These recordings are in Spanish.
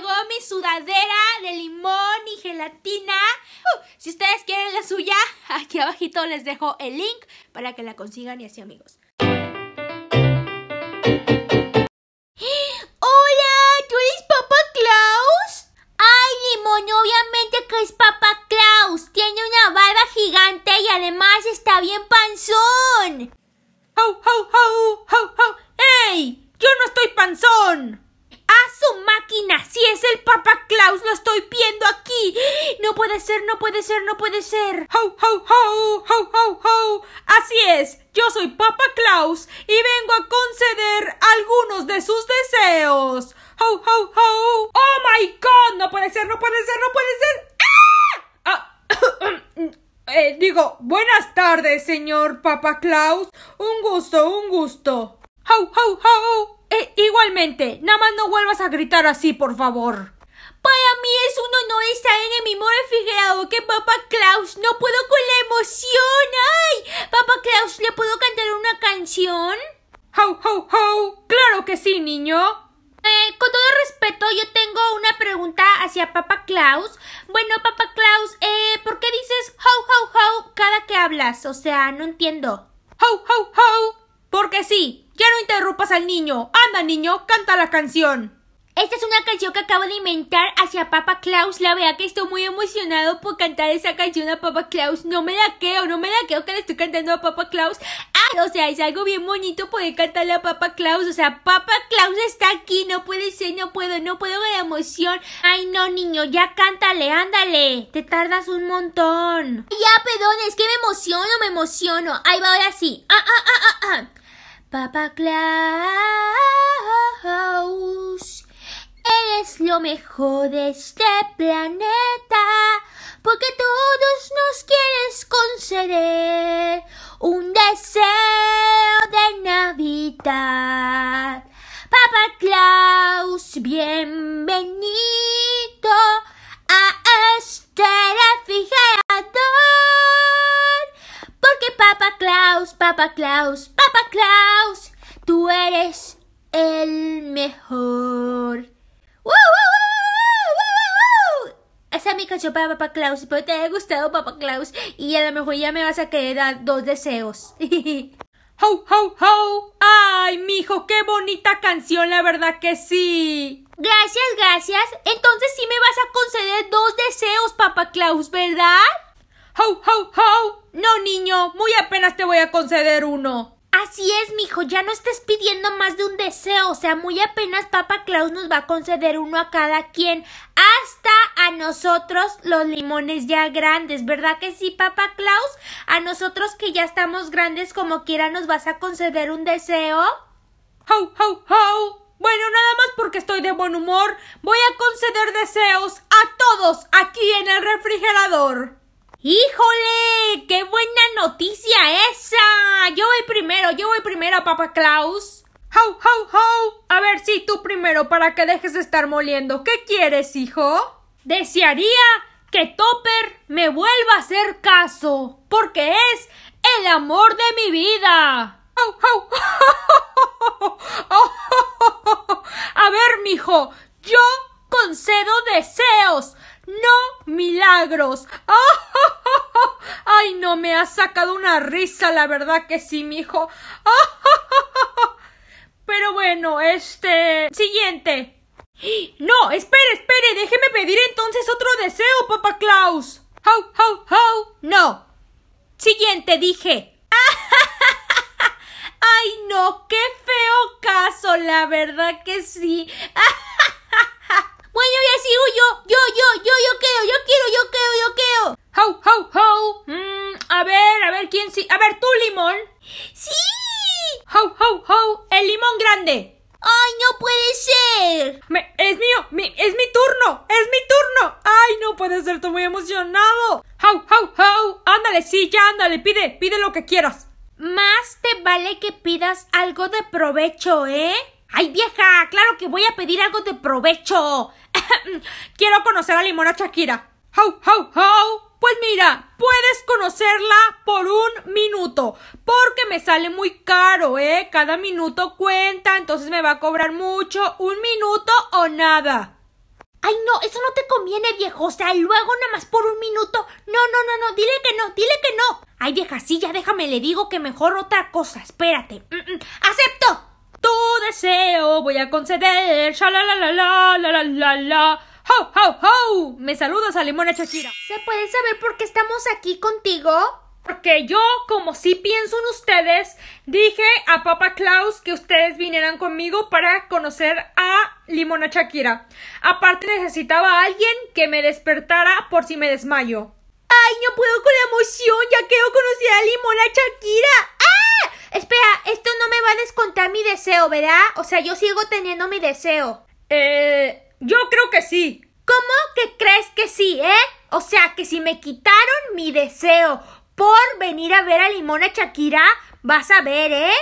llegó mi sudadera de limón y gelatina. Uh, si ustedes quieren la suya, aquí abajito les dejo el link para que la consigan y así amigos. ¡Hola! ¿Tú eres Papá Klaus? Ay, limón, obviamente que es Papá Klaus. Tiene una barba gigante y además está bien panzón. ¡Ho, ho, ho! ¡Ho, ho! ¡Ey! ¡Yo no estoy panzón! ¡A ¡Ah, su máquina! ¡Si es el Papa Claus! ¡Lo estoy viendo aquí! ¡No puede ser, no puede ser, no puede ser! ¡Ho, ho, ho! ¡Ho, ho, ho! Así es, yo soy Papa Claus y vengo a conceder algunos de sus deseos. ¡Ho, ho, ho! ¡Oh my god! ¡No puede ser, no puede ser, no puede ser! ¡Ah! ah eh, digo, buenas tardes, señor Papa Claus. Un gusto, un gusto. ¡Ho, ho, ho! Eh, igualmente, nada más no vuelvas a gritar así, por favor. Para mí es un honor estar en mi mismo refrigerador que Papá Klaus. No puedo con la emoción. ¡Ay! Papá Klaus, ¿le puedo cantar una canción? ¡How, how, how! ¡Claro que sí, niño! Eh, con todo respeto, yo tengo una pregunta hacia Papá Klaus. Bueno, Papá Klaus, eh, ¿por qué dices how, how, how cada que hablas? O sea, no entiendo. ¡How, how, how! Porque sí. ¡Ya no interrumpas al niño! ¡Anda, niño! ¡Canta la canción! Esta es una canción que acabo de inventar hacia Papa Klaus. La verdad que estoy muy emocionado por cantar esa canción a Papa Klaus. No me la creo, no me la creo que le estoy cantando a Papa Klaus. Ah, o sea, es algo bien bonito poder cantarle a Papa Klaus. O sea, Papa Klaus está aquí. No puede ser, no puedo, no puedo ver emoción. Ay, no, niño, ya cántale, ándale. Te tardas un montón. Ya, perdón, es que me emociono, me emociono. Ahí va, ahora sí. Ah, ah, ah, ah, ah. Papá Klaus, eres lo mejor de este planeta, porque todos nos quieres conceder un deseo de Navidad. Papá Klaus, bienvenido. Papá Claus, Papá Claus, tú eres el mejor. esa es mi canción para Papá Claus. Espero te haya gustado, Papá Claus. Y a lo mejor ya me vas a querer dar dos deseos. ¡Ho, ho, ho! ¡Ay, mijo, qué bonita canción! La verdad que sí. Gracias, gracias. Entonces sí me vas a conceder dos deseos, Papá Claus, ¿verdad? ¡How, No, niño, muy apenas te voy a conceder uno. Así es, mijo, ya no estés pidiendo más de un deseo, o sea, muy apenas Papa Claus nos va a conceder uno a cada quien, hasta a nosotros los limones ya grandes, ¿verdad que sí, Papa Claus? A nosotros que ya estamos grandes como quiera nos vas a conceder un deseo. ¡How, how, how! Bueno, nada más porque estoy de buen humor, voy a conceder deseos a todos aquí en el refrigerador. ¡Híjole! ¡Qué buena noticia esa! Yo voy primero, yo voy primero, papá Klaus. ¡How, how, how! A ver si sí, tú primero para que dejes de estar moliendo. ¿Qué quieres, hijo? Desearía que Topper me vuelva a hacer caso, porque es el amor de mi vida. ¡Au, ¡How, a ver, mijo, yo concedo deseos no milagros. ¡Oh, oh, ay no! Me ha sacado una risa, la verdad que sí, mijo. ¡Ah, Pero bueno, este. Siguiente. No, espere, espere, déjeme pedir entonces otro deseo, papá Klaus. ¡Oh! ¡Oh! ¡Oh! ¡No! ¡Siguiente, dije! ¡Ah! ¡Ja! how. No. Siguiente, dije. Ay, no, qué feo caso, la verdad que sí. provecho, ¿eh? ¡Ay, vieja! ¡Claro que voy a pedir algo de provecho! Quiero conocer a Limona Shakira. ¡How, how, how! Pues mira, puedes conocerla por un minuto, porque me sale muy caro, ¿eh? Cada minuto cuenta, entonces me va a cobrar mucho, un minuto o nada. Ay, no, eso no te conviene, viejo. O sea, luego nada más por un minuto. No, no, no, no, dile que no, dile que no. Ay, vieja, sí, ya déjame, le digo que mejor otra cosa. Espérate. Mm, mm, ¡Acepto! Tu deseo voy a conceder. La la la la la la la la. ¡Ho, ho, ho! Me saludas a Limona Shakira. ¿Se puede saber por qué estamos aquí contigo? porque yo, como sí pienso en ustedes, dije a Papa Klaus que ustedes vinieran conmigo para conocer a Limona Shakira. Aparte necesitaba a alguien que me despertara por si me desmayo. ¡Ay, no puedo con la emoción! ¡Ya quiero conocer a Limona Shakira! ¡Ah! Espera, esto no me va a descontar mi deseo, ¿verdad? O sea, yo sigo teniendo mi deseo. Eh, yo creo que sí. ¿Cómo que crees que sí, eh? O sea, que si me quitaron mi deseo, por venir a ver a Limona Shakira, vas a ver, ¿eh?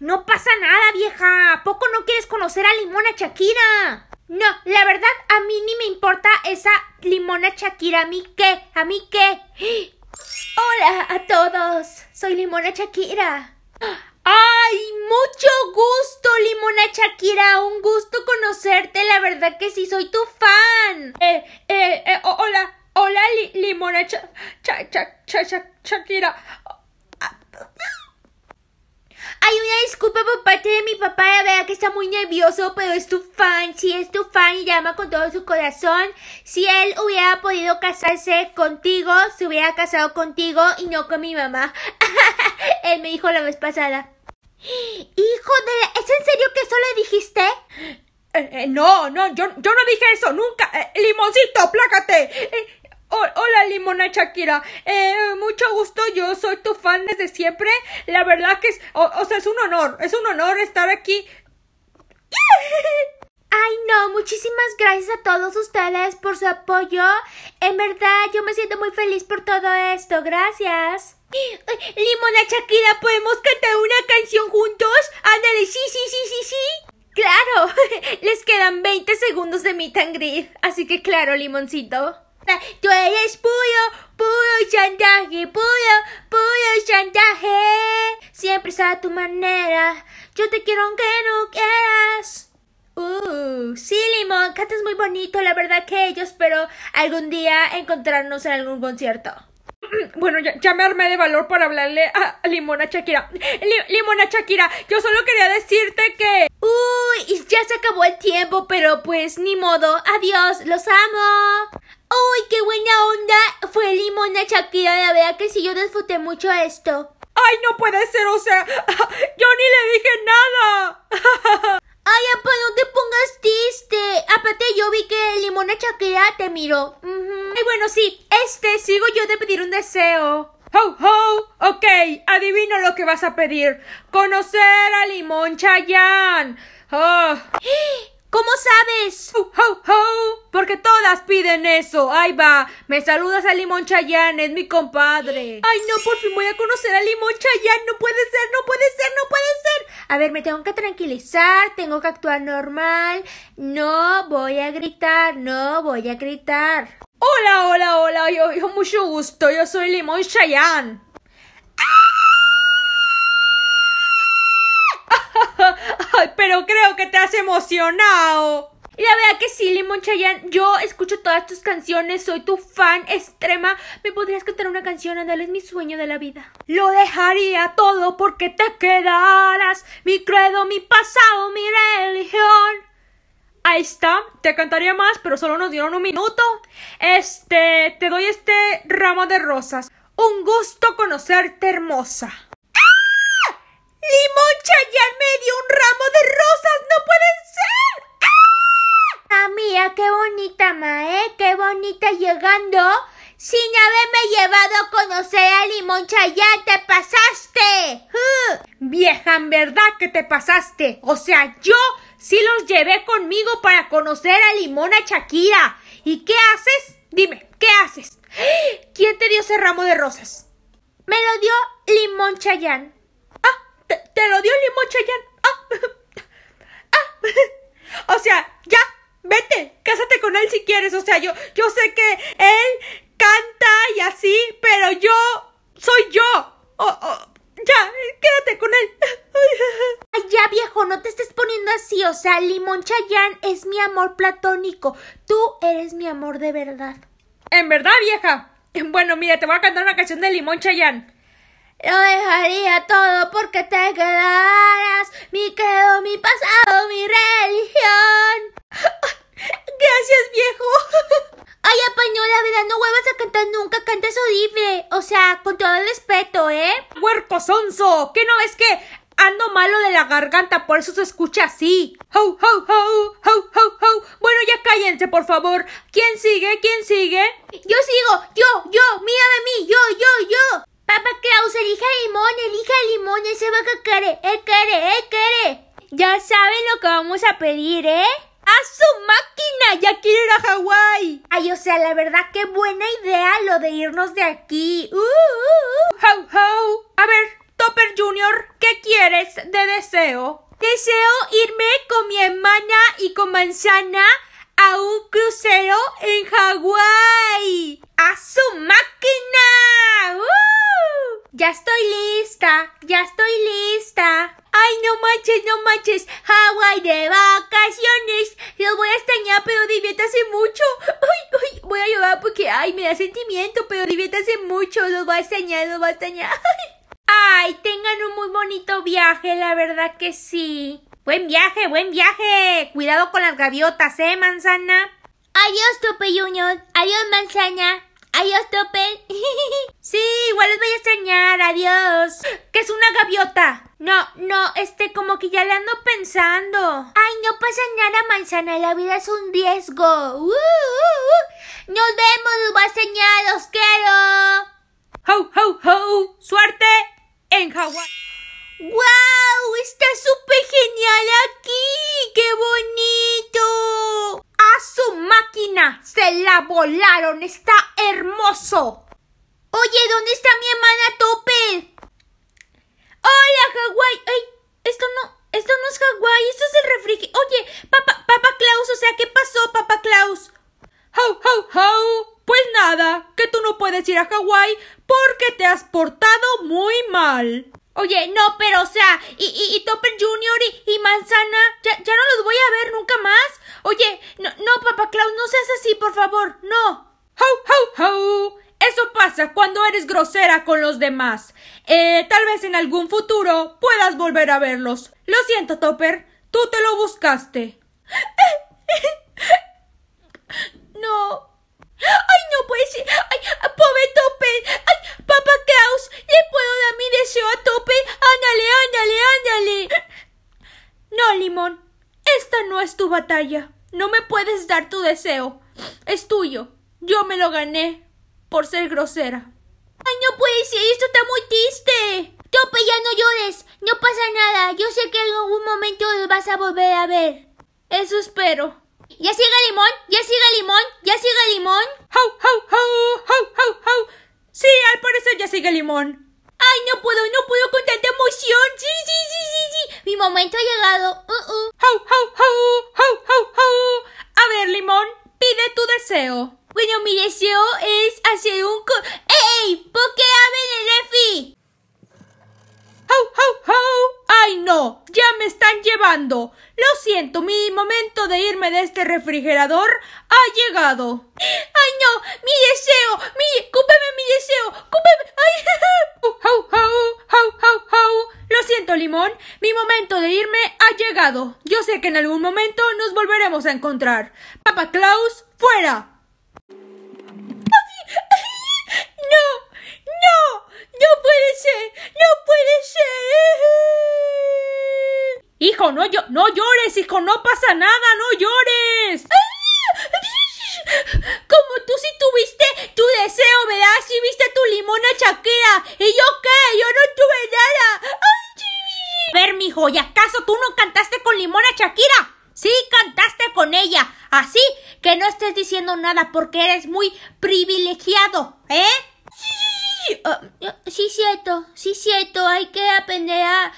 No pasa nada, vieja. ¿A poco no quieres conocer a Limona Shakira? No, la verdad a mí ni me importa esa Limona Shakira. ¿A mí qué? ¿A mí qué? Hola a todos. Soy Limona Shakira. ¡Ay! Mucho gusto, Limona Shakira. Un gusto conocerte. La verdad que sí, soy tu fan. Eh, eh, eh, hola. Hola, Limona Shakira. Shakira. Hay una disculpa por parte de mi papá, la verdad que está muy nervioso, pero es tu fan, sí es tu fan y llama con todo su corazón. Si él hubiera podido casarse contigo, se hubiera casado contigo y no con mi mamá. él me dijo la vez pasada. Hijo de ¿Es en serio que eso le dijiste? Eh, eh, no, no, yo, no dije eso nunca. Eh, limoncito, plácate hola Limona Shakira, eh, mucho gusto, yo soy tu fan desde siempre, la verdad que es, o, sea, es un honor, es un honor estar aquí. Ay no, muchísimas gracias a todos ustedes por su apoyo. En verdad, yo me siento muy feliz por todo esto. Gracias. Limona Shakira, ¿podemos cantar una canción juntos? Ándale, sí, sí, sí, sí, sí. Claro, les quedan 20 segundos de mi and así que claro, limoncito. Tú eres puro, puro chantaje, puro, puro chantaje. Siempre está a tu manera. Yo te quiero aunque no quieras. Uh, sí, Limón, es muy bonito, la verdad que yo espero algún día encontrarnos en algún concierto. Bueno, ya, me armé de valor para hablarle a Limona Shakira. Limona Shakira, yo solo quería decirte que... Uy, ya se acabó el tiempo, pero pues ni modo. Adiós, los amo. Uy, qué buena onda. Fue Limona Shakira, la verdad que sí, yo disfruté mucho esto. Ay, no puede ser, o sea, yo ni le dije nada. Ay, apa, no te pongas triste. Aparte, yo vi que Limona Shakira te miró. mhm Y bueno, sí, este sigo yo de pedir un deseo. ¡Ho, ho! Ok, adivino lo que vas a pedir. Conocer a Limón Chayán. Oh. ¿Cómo sabes? ¡Ho, ho, Porque todas piden eso. Ahí va. Me saludas a Limón Chayán, es mi compadre. Ay, no, por fin voy a conocer a Limón Chayán. No puede ser, no puede ser, no puede ser. A ver, me tengo que tranquilizar, tengo que actuar normal. No voy a gritar, no voy a gritar. Hola, hola, hola, yo, yo mucho gusto, yo soy Limón Chayanne. Ay, pero creo que te has emocionado. Y la verdad que sí, Limón Chayanne, yo escucho todas tus canciones, soy tu fan extrema. ¿Me podrías cantar una canción? Andale, es mi sueño de la vida. Lo dejaría todo porque te quedaras. Mi credo, mi pasado, mi religión ahí está. Te cantaría más, pero solo nos dieron un minuto. Este, te doy este ramo de rosas. Un gusto conocerte, hermosa. ¡Ah! ¡Limoncha ya me dio un ramo de rosas, no puede ser. ¡Ah! ah mía, qué bonita, Mae, ¿eh? qué bonita llegando. Sin haberme llevado a conocer a Limoncha ya te pasaste. ¡Ah! Vieja, en verdad que te pasaste. O sea, yo Sí los llevé conmigo para conocer a Limona Shakira. ¿Y qué haces? Dime, ¿qué haces? ¿Quién te dio ese ramo de rosas? Me lo dio Limón Chayán. Ah, te, lo dio Limón Chayán. Ah, ah O sea, ya, vete, cásate con él si quieres. O sea, yo, yo sé que él canta y así, pero yo soy yo. Ya, quédate con él. Ay, ya, viejo, no te estés poniendo así. O sea, Limón Chayán es mi amor platónico. Tú eres mi amor de verdad. ¿En verdad, vieja? Bueno, mira, te voy a cantar una canción de Limón Chayán. Lo dejaría todo porque te quedaras. Mi credo, mi pasado, mi religión. Gracias, viejo. Ay, la ¿verdad? No vuelvas a cantar nunca, canta horrible. O sea, con todo el respeto, ¿eh? ¡Puerco sonso! ¿Qué no es que ando malo de la garganta? Por eso se escucha así. ¡Ho, ho, ho! ¡Ho, ho, ho! Bueno, ya cállense, por favor. ¿Quién sigue? ¿Quién sigue? Yo sigo. Yo, yo. Mírame a mí. Yo, yo, yo. Papá Claus, elija limón, elija limón. Ese va a care, el care, el care. Ya saben lo que vamos a pedir, ¿eh? ¡A su máquina! ¡Ya quiero ir a Hawái! Ay, o sea, la verdad, qué buena idea lo de irnos de aquí. ¡Uh! uh, uh. A ver, Topper Junior, ¿qué quieres de deseo? Deseo irme con mi hermana y con Manzana a un crucero en Hawái. ¡A su máquina! ¡Uh! Ya estoy lista, ya estoy no manches. Hawái de vacaciones. Los voy a extrañar, pero diviértase mucho. Ay, ay, voy a llorar porque, ay, me da sentimiento, pero diviértase mucho. Los voy a extrañar, los voy a extrañar. Ay, tengan un muy bonito viaje, la verdad que sí. Buen viaje, buen viaje. Cuidado con las gaviotas, ¿eh, manzana? Adiós, Tope Junior. Adiós, manzana. Adiós, Tope. sí, igual les voy a extrañar. Adiós. que es una gaviota? No, no, este, como que ya le ando pensando. Ay, no pasa nada, manzana, la vida es un riesgo. Uh, uh, uh. Nos vemos, va los quiero. Ho, ho, ho, suerte en Hawái. ¡Wow! Está súper genial aquí. ¡Qué bonito! ¡A su máquina! ¡Se la volaron! ¡Está hermoso! Oye, ¿dónde está mi hermana Topel? ¡Hola, Hawái! ¡Ay! Esto no, esto no es Hawái, esto es el refrigerador. Oye, papá, papá Klaus, o sea, ¿qué pasó, papá Klaus? ¡How, how, how! Pues nada, que tú no puedes ir a Hawái porque te has portado muy mal. Oye, no, pero o sea, y, y, y Topper Junior y, y, Manzana, ya, ya no los voy a ver nunca más. Oye, no, no, papá Klaus, no seas así, por favor, no. ¡How, how, how! Eso pasa cuando eres grosera con los demás. Eh, tal vez en algún futuro puedas volver a verlos. Lo siento, Topper. Tú te lo buscaste. No. Ay, no puede ser. Ay, pobre Topper. Ay, papá Kraus, le puedo dar mi deseo a Topper. Ándale, ándale, ándale. No, Limón. Esta no es tu batalla. No me puedes dar tu deseo. Es tuyo. Yo me lo gané por ser grosera. Ay, no puede ser, esto está muy triste. Tope, ya no llores, no pasa nada. Yo sé que en algún momento lo vas a volver a ver. Eso espero. ¿Ya siga Limón? ¿Ya siga Limón? ¿Ya siga Limón? ¡How, how, how! ¡How, how, how! Sí, al parecer ya sigue Limón. ¡Ay, no puedo, no puedo con tanta emoción! ¡Sí, sí, sí, sí, sí! Mi momento ha llegado. ¡Uh, uh! ¡How, how, how! ¡How, how, how! A ver, Limón, pide tu deseo. Bueno, mi deseo es hacer un co ¡Ey! ¿Por qué abren el refi? ¡How, how, how! ¡Ay, no! ¡Ya me están llevando! Lo siento, mi momento de irme de este refrigerador ha llegado. ¡Ay, no! ¡Mi deseo! ¡Mi! ¡Cúpeme mi deseo! ¡Cúpeme! ¡Ay! ¡How, how, how, how, how! Lo siento, Limón. Mi momento de irme ha llegado. Yo sé que en algún momento nos volveremos a encontrar. Papa Klaus, fuera. puede ¡No puede ser! Hijo, no, no llores, hijo, no pasa nada, no llores. Como tú sí tuviste tu deseo, ¿verdad? Sí viste tu a Shakira ¿Y yo qué? Yo no tuve nada. A ver, mijo, ¿y acaso tú no cantaste con a Shakira? Sí, cantaste con ella. Así que no estés diciendo nada porque eres muy privilegiado, ¿eh? Oh, oh, sí, cierto, sí, cierto. Hay que aprender a,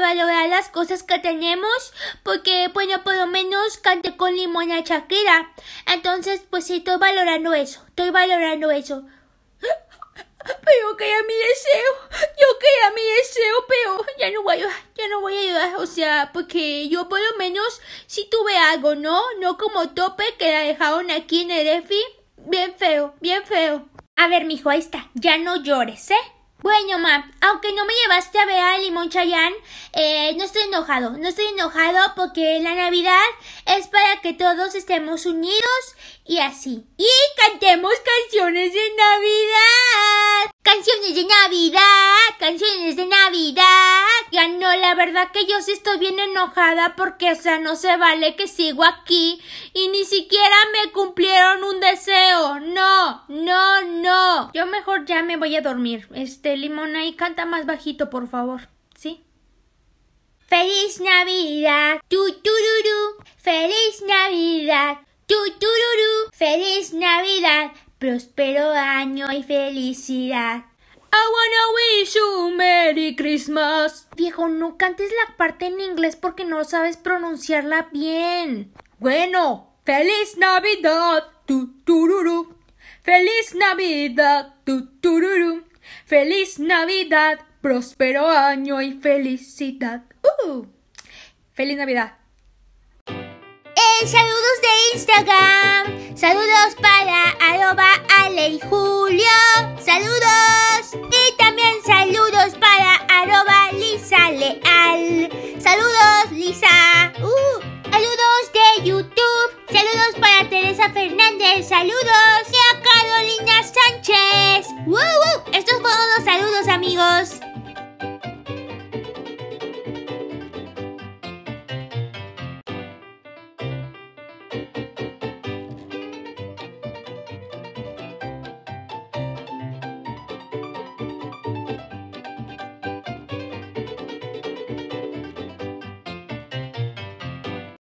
valorar las cosas que tenemos. Porque, bueno, por lo menos canté con limón a Shakira. Entonces, pues sí, estoy valorando eso. Estoy valorando eso. Pero que era mi deseo. Yo que era mi deseo, pero ya no voy a Ya no voy a ayudar. O sea, porque yo por lo menos sí tuve algo, ¿no? No como tope que la dejaron aquí en el EFI. Bien feo, bien feo. A ver, mijo, ahí está. Ya no llores, ¿eh? Bueno, ma, aunque no me llevaste a ver a Limón Chayán, eh, no estoy enojado. No estoy enojado porque la Navidad es para que todos estemos unidos y así. Y cantemos canciones de Navidad. Canciones de Navidad. Canciones de Navidad no, la verdad que yo sí estoy bien enojada porque, o sea, no se vale que sigo aquí y ni siquiera me cumplieron un deseo. No, no, no. Yo mejor ya me voy a dormir. Este, limón ahí canta más bajito, por favor. ¿Sí? ¡Feliz Navidad! ¡Tu, ¡Feliz Navidad! ¡Tu, ¡Feliz Navidad! ¡Próspero año y felicidad! I wanna wish you Merry Christmas. Viejo, no cantes la parte en inglés porque no sabes pronunciarla bien. Bueno, feliz Navidad, tu tururu. Feliz Navidad, tu tururu. Feliz Navidad, próspero año y felicidad. Uh. Feliz Navidad. ¡Saludos de Instagram! ¡Saludos para arroba Ale y Julio! ¡Saludos! Y también saludos para arroba Lisa Leal. ¡Saludos, Lisa!